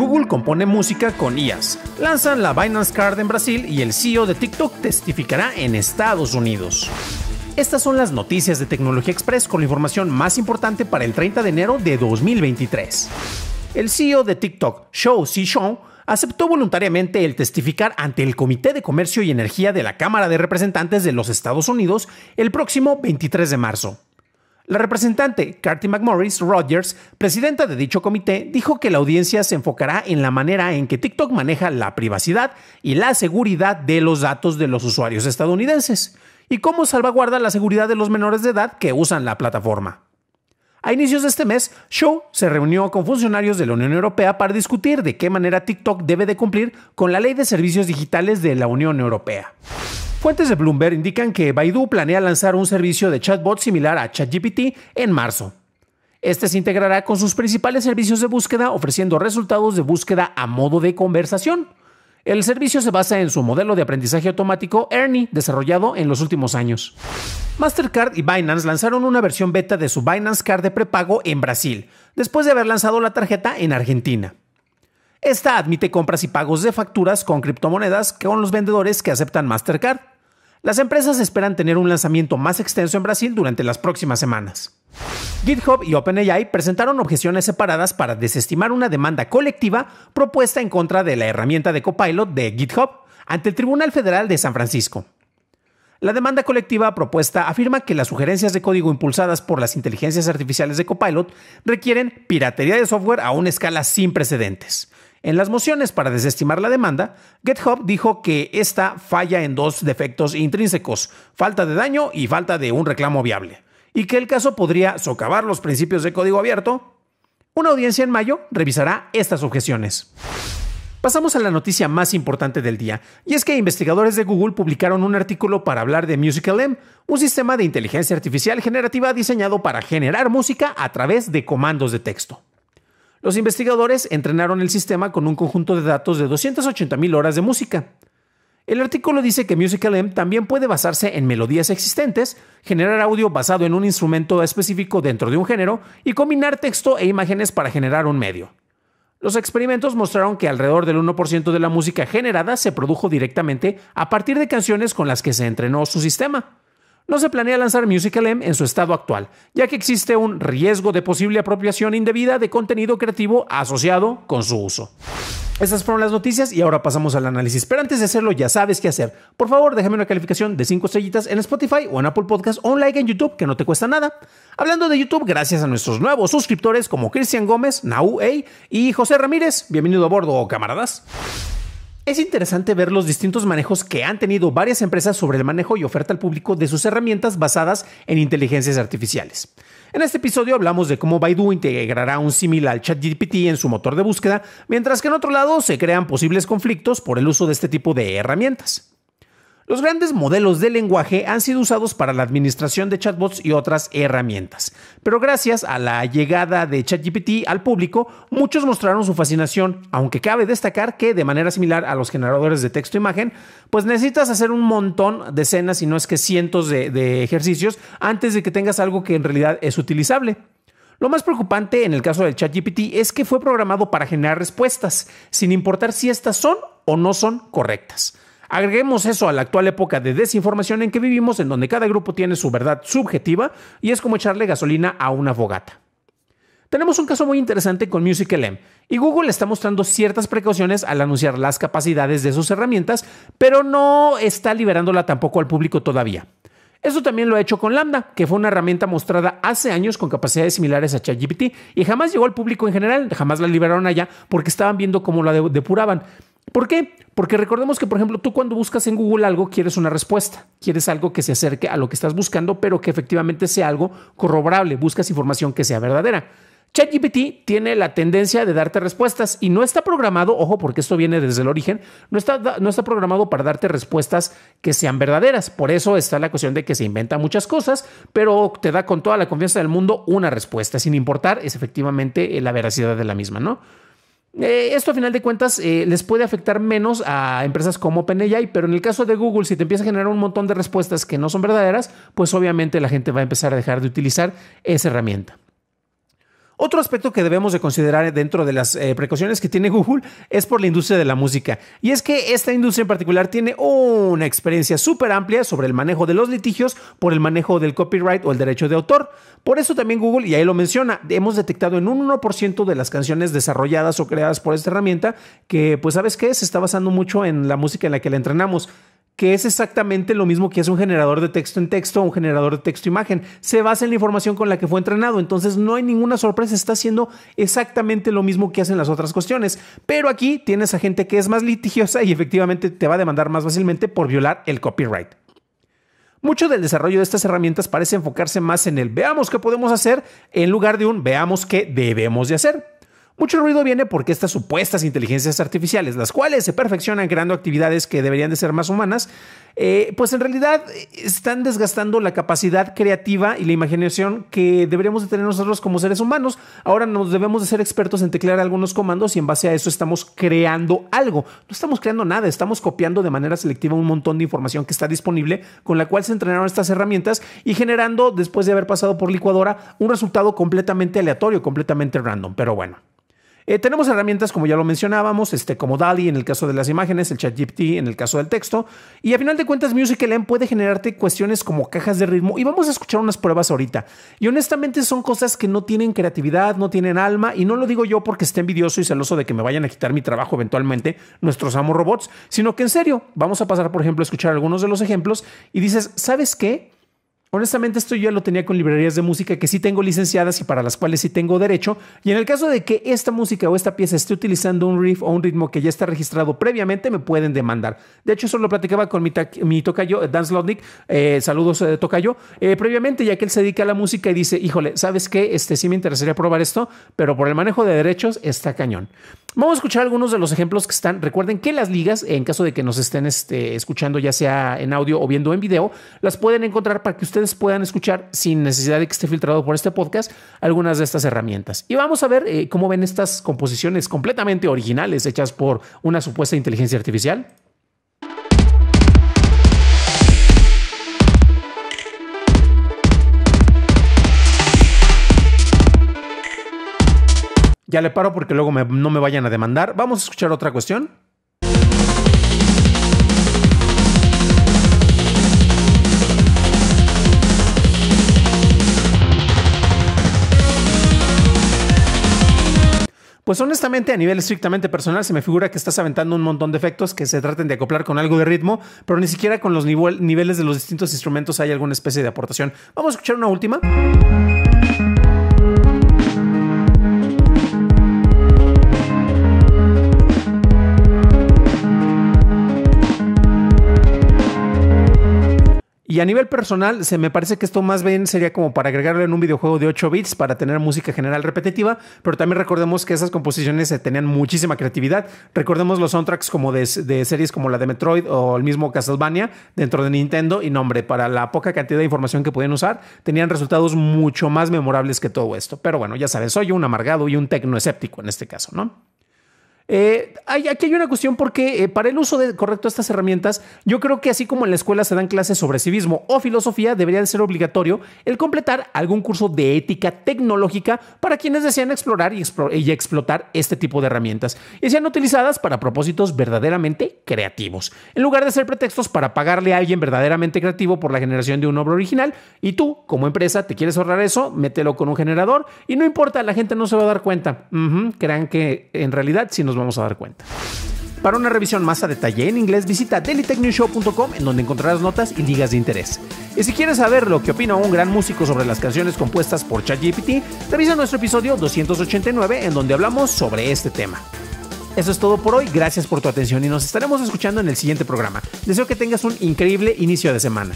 Google compone música con IAS. Lanzan la Binance Card en Brasil y el CEO de TikTok testificará en Estados Unidos. Estas son las noticias de Tecnología Express con la información más importante para el 30 de enero de 2023. El CEO de TikTok, Shou Shou, aceptó voluntariamente el testificar ante el Comité de Comercio y Energía de la Cámara de Representantes de los Estados Unidos el próximo 23 de marzo. La representante Carty McMorris Rogers, presidenta de dicho comité, dijo que la audiencia se enfocará en la manera en que TikTok maneja la privacidad y la seguridad de los datos de los usuarios estadounidenses y cómo salvaguarda la seguridad de los menores de edad que usan la plataforma. A inicios de este mes, Show se reunió con funcionarios de la Unión Europea para discutir de qué manera TikTok debe de cumplir con la Ley de Servicios Digitales de la Unión Europea. Fuentes de Bloomberg indican que Baidu planea lanzar un servicio de chatbot similar a ChatGPT en marzo. Este se integrará con sus principales servicios de búsqueda ofreciendo resultados de búsqueda a modo de conversación. El servicio se basa en su modelo de aprendizaje automático Ernie, desarrollado en los últimos años. Mastercard y Binance lanzaron una versión beta de su Binance Card de prepago en Brasil, después de haber lanzado la tarjeta en Argentina. Esta admite compras y pagos de facturas con criptomonedas con los vendedores que aceptan Mastercard. Las empresas esperan tener un lanzamiento más extenso en Brasil durante las próximas semanas. GitHub y OpenAI presentaron objeciones separadas para desestimar una demanda colectiva propuesta en contra de la herramienta de copilot de GitHub ante el Tribunal Federal de San Francisco. La demanda colectiva propuesta afirma que las sugerencias de código impulsadas por las inteligencias artificiales de Copilot requieren piratería de software a una escala sin precedentes. En las mociones para desestimar la demanda, GitHub dijo que esta falla en dos defectos intrínsecos, falta de daño y falta de un reclamo viable, y que el caso podría socavar los principios de código abierto. Una audiencia en mayo revisará estas objeciones. Pasamos a la noticia más importante del día, y es que investigadores de Google publicaron un artículo para hablar de MusicalM, un sistema de inteligencia artificial generativa diseñado para generar música a través de comandos de texto. Los investigadores entrenaron el sistema con un conjunto de datos de 280.000 horas de música. El artículo dice que MusicalM también puede basarse en melodías existentes, generar audio basado en un instrumento específico dentro de un género y combinar texto e imágenes para generar un medio. Los experimentos mostraron que alrededor del 1% de la música generada se produjo directamente a partir de canciones con las que se entrenó su sistema no se planea lanzar Musical M en su estado actual, ya que existe un riesgo de posible apropiación indebida de contenido creativo asociado con su uso. Esas fueron las noticias y ahora pasamos al análisis. Pero antes de hacerlo, ya sabes qué hacer. Por favor, déjame una calificación de 5 estrellitas en Spotify o en Apple Podcast o un like en YouTube que no te cuesta nada. Hablando de YouTube, gracias a nuestros nuevos suscriptores como Cristian Gómez, Nau y José Ramírez. Bienvenido a bordo, camaradas. Es interesante ver los distintos manejos que han tenido varias empresas sobre el manejo y oferta al público de sus herramientas basadas en inteligencias artificiales. En este episodio hablamos de cómo Baidu integrará un similar al ChatGPT en su motor de búsqueda, mientras que en otro lado se crean posibles conflictos por el uso de este tipo de herramientas. Los grandes modelos de lenguaje han sido usados para la administración de chatbots y otras herramientas, pero gracias a la llegada de ChatGPT al público, muchos mostraron su fascinación, aunque cabe destacar que de manera similar a los generadores de texto e imagen, pues necesitas hacer un montón, de escenas y no es que cientos de, de ejercicios antes de que tengas algo que en realidad es utilizable. Lo más preocupante en el caso del ChatGPT es que fue programado para generar respuestas, sin importar si estas son o no son correctas. Agreguemos eso a la actual época de desinformación en que vivimos, en donde cada grupo tiene su verdad subjetiva y es como echarle gasolina a una fogata. Tenemos un caso muy interesante con MusicLM y Google está mostrando ciertas precauciones al anunciar las capacidades de sus herramientas, pero no está liberándola tampoco al público todavía. Eso también lo ha hecho con Lambda, que fue una herramienta mostrada hace años con capacidades similares a ChatGPT y jamás llegó al público en general, jamás la liberaron allá porque estaban viendo cómo la depuraban. ¿Por qué? Porque recordemos que, por ejemplo, tú cuando buscas en Google algo, quieres una respuesta, quieres algo que se acerque a lo que estás buscando, pero que efectivamente sea algo corroborable, buscas información que sea verdadera. ChatGPT tiene la tendencia de darte respuestas y no está programado, ojo, porque esto viene desde el origen, no está, no está programado para darte respuestas que sean verdaderas. Por eso está la cuestión de que se inventa muchas cosas, pero te da con toda la confianza del mundo una respuesta, sin importar es efectivamente eh, la veracidad de la misma, ¿no? Eh, esto a final de cuentas eh, les puede afectar menos a empresas como OpenAI, pero en el caso de Google, si te empieza a generar un montón de respuestas que no son verdaderas, pues obviamente la gente va a empezar a dejar de utilizar esa herramienta. Otro aspecto que debemos de considerar dentro de las eh, precauciones que tiene Google es por la industria de la música. Y es que esta industria en particular tiene una experiencia súper amplia sobre el manejo de los litigios por el manejo del copyright o el derecho de autor. Por eso también Google, y ahí lo menciona, hemos detectado en un 1% de las canciones desarrolladas o creadas por esta herramienta que, pues, ¿sabes qué? Se está basando mucho en la música en la que la entrenamos que es exactamente lo mismo que hace un generador de texto en texto o un generador de texto imagen. Se basa en la información con la que fue entrenado, entonces no hay ninguna sorpresa, está haciendo exactamente lo mismo que hacen las otras cuestiones. Pero aquí tienes a gente que es más litigiosa y efectivamente te va a demandar más fácilmente por violar el copyright. Mucho del desarrollo de estas herramientas parece enfocarse más en el veamos qué podemos hacer en lugar de un veamos qué debemos de hacer. Mucho ruido viene porque estas supuestas inteligencias artificiales, las cuales se perfeccionan creando actividades que deberían de ser más humanas, eh, pues en realidad eh, están desgastando la capacidad creativa y la imaginación que deberíamos de tener nosotros como seres humanos. Ahora nos debemos de ser expertos en teclear algunos comandos y en base a eso estamos creando algo. No estamos creando nada, estamos copiando de manera selectiva un montón de información que está disponible con la cual se entrenaron estas herramientas y generando, después de haber pasado por licuadora, un resultado completamente aleatorio, completamente random. Pero bueno. Eh, tenemos herramientas, como ya lo mencionábamos, este, como DALI en el caso de las imágenes, el ChatGPT en el caso del texto. Y a final de cuentas, MusicLM puede generarte cuestiones como cajas de ritmo. Y vamos a escuchar unas pruebas ahorita. Y honestamente, son cosas que no tienen creatividad, no tienen alma. Y no lo digo yo porque esté envidioso y celoso de que me vayan a quitar mi trabajo eventualmente nuestros amos robots, sino que en serio, vamos a pasar, por ejemplo, a escuchar algunos de los ejemplos. Y dices, ¿sabes qué? Honestamente, esto yo lo tenía con librerías de música que sí tengo licenciadas y para las cuales sí tengo derecho. Y en el caso de que esta música o esta pieza esté utilizando un riff o un ritmo que ya está registrado previamente, me pueden demandar. De hecho, eso lo platicaba con mi, tocayo, eh, Dan Slotnick. Eh, saludos, de eh, tocayo. previamente, ya que él se dedica a la música y dice, híjole, ¿sabes qué? Este sí me interesaría probar esto, pero por el manejo de derechos está cañón. Vamos a escuchar algunos de los ejemplos que están. Recuerden que las ligas, en caso de que nos estén este, escuchando ya sea en audio o viendo en video, las pueden encontrar para que ustedes puedan escuchar sin necesidad de que esté filtrado por este podcast algunas de estas herramientas. Y vamos a ver eh, cómo ven estas composiciones completamente originales hechas por una supuesta inteligencia artificial. Ya le paro porque luego no me vayan a demandar. Vamos a escuchar otra cuestión. Pues honestamente, a nivel estrictamente personal, se me figura que estás aventando un montón de efectos que se traten de acoplar con algo de ritmo, pero ni siquiera con los niveles de los distintos instrumentos hay alguna especie de aportación. Vamos a escuchar una última. Y a nivel personal, se me parece que esto más bien sería como para agregarlo en un videojuego de 8 bits para tener música general repetitiva, pero también recordemos que esas composiciones eh, tenían muchísima creatividad. Recordemos los soundtracks como de, series como la de Metroid o el mismo Castlevania dentro de Nintendo y nombre, para la poca cantidad de información que podían usar, tenían resultados mucho más memorables que todo esto. Pero bueno, ya sabes, soy un amargado y un tecnoescéptico en este caso, ¿no? Eh, aquí hay una cuestión porque eh, para el uso correcto de estas herramientas, yo creo que así como en la escuela se dan clases sobre civismo o filosofía, debería de ser obligatorio el completar algún curso de ética tecnológica para quienes desean explorar y, y explotar este tipo de herramientas y sean utilizadas para propósitos verdaderamente creativos, en lugar de ser pretextos para pagarle a alguien verdaderamente creativo por la generación de un obra original y tú, como empresa, te quieres ahorrar eso, mételo con un generador y no importa, la gente no se va a dar cuenta. crean que en realidad si nos vamos a dar cuenta. Para una revisión más a detalle en inglés, visita dailytechnewshow.com en donde encontrarás notas y ligas de interés. Y si quieres saber lo que opina un gran músico sobre las canciones compuestas por ChatGPT, revisa nuestro episodio 289 en donde hablamos sobre este tema. Eso es todo por hoy, gracias por tu atención y nos estaremos escuchando en el siguiente programa. Deseo que tengas un increíble inicio de semana.